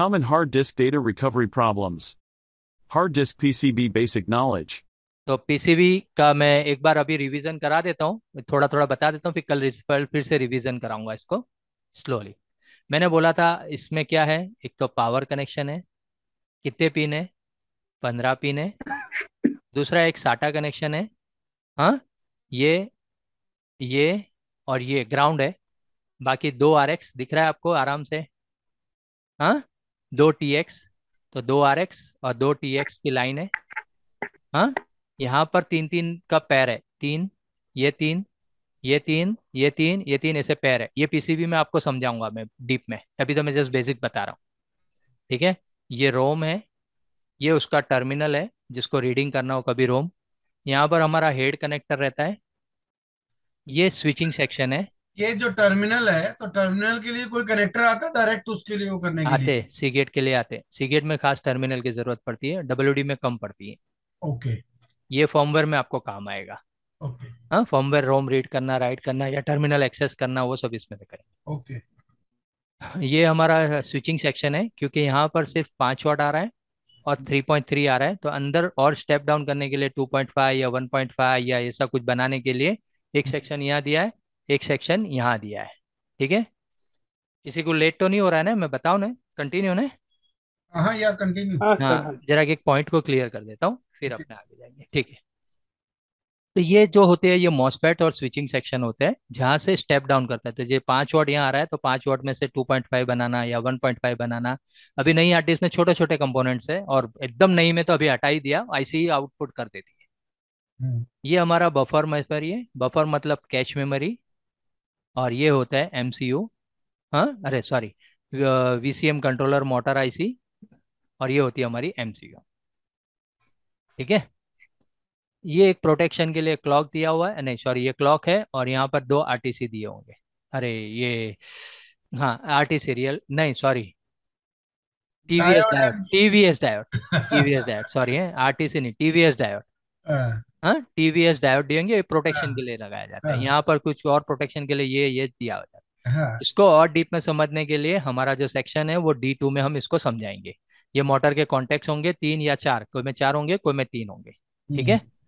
Common hard disk data recovery problems. Hard disk PCB basic knowledge. तो PCB का मैं एक बार अभी रिवीजन करा देता हूँ थोड़ा थोड़ा बता देता हूँ फिर कल फिर से रिवीजन कराऊंगा इसको स्लोली मैंने बोला था इसमें क्या है एक तो पावर कनेक्शन है कितने पिन है पंद्रह पिन है दूसरा एक साटा कनेक्शन है हाँ ये ये और ये ग्राउंड है बाकी दो आर दिख रहा है आपको आराम से हाँ दो टी एक्स तो दो आर एक्स और दो टी एक्स की लाइन है हाँ यहाँ पर तीन तीन का पैर है तीन ये तीन ये तीन ये तीन ये तीन ऐसे पैर है ये पीसीबी में आपको समझाऊंगा मैं डीप में अभी तो मैं जस्ट बेसिक बता रहा हूँ ठीक है ये रोम है ये उसका टर्मिनल है जिसको रीडिंग करना हो कभी रोम यहाँ पर हमारा हेड कनेक्टर रहता है ये स्विचिंग सेक्शन है ये जो टर्मिनल है तो टर्मिनल के लिए कोई कनेक्टर आता है डायरेक्ट उसके लिए वो करने के आते सी गेट के लिए आते सी गेट में खास टर्मिनल की जरूरत पड़ती है डब्ल्यू में कम पड़ती है ओके ये फॉर्मवेयर में आपको काम आएगा ओके हाँ फॉर्मवेयर रोम रीड करना राइट करना या टर्मिनल एक्सेस करना वो सब इसमें से करें ओके ये हमारा स्विचिंग सेक्शन है क्योंकि यहाँ पर सिर्फ पांच वाट आ रहा है और 3.3 आ रहा है तो अंदर और स्टेप डाउन करने के लिए 2.5 या 1.5 या ऐसा कुछ बनाने के लिए एक सेक्शन hmm. यहाँ दिया है एक सेक्शन यहाँ दिया है ठीक है किसी को लेट तो नहीं हो रहा है ना मैं बताऊ ना कंटिन्यू ना हाँ, हाँ या कंटिन्यू हाँ, हाँ, हाँ जरा एक पॉइंट को क्लियर कर देता हूँ फिर अपने आगे जाएंगे ठीक है तो ये जो होते हैं ये मॉसफेट और स्विचिंग सेक्शन होते हैं जहां से स्टेप डाउन करता है तो ये पांच वाट यहाँ आ रहा है तो पांच वाट में से 2.5 बनाना या 1.5 बनाना अभी नई आर्टिस्ट में छोटे छोटे कंपोनेंट्स है और एकदम नई में तो अभी हटा ही दिया आईसी आउटपुट कर देती है हम्म। ये हमारा बफर मेमोरी है बफर मतलब कैश मेमोरी और ये होता है एम सी यू हाँ अरे sorry V C M controller motor I C और ये होती है हमारी एम सी यू ठीक है ये एक प्रोटेक्शन के लिए क्लॉक दिया हुआ है नहीं सॉरी ये क्लॉक है और यहाँ पर दो आर टी सी दिए होंगे अरे ये हाँ आर टी सी रियल नहीं sorry TVS diode TVS diode TVS diode sorry है आर टी सी नहीं टीवीएस डायोड हाँ टीवीएस हाँ, डायोड देंगे प्रोटेक्शन हाँ। के लिए लगाया जाता है हाँ। यहाँ पर कुछ और प्रोटेक्शन के लिए ये ये दिया जाता है हाँ। इसको और डीप में समझने के लिए हमारा जो सेक्शन है वो डी टू में हम इसको समझाएंगे ये मोटर के कॉन्टेक्ट होंगे तीन या चार कोई में चार होंगे कोई में तीन होंगे ठीक हम्म। है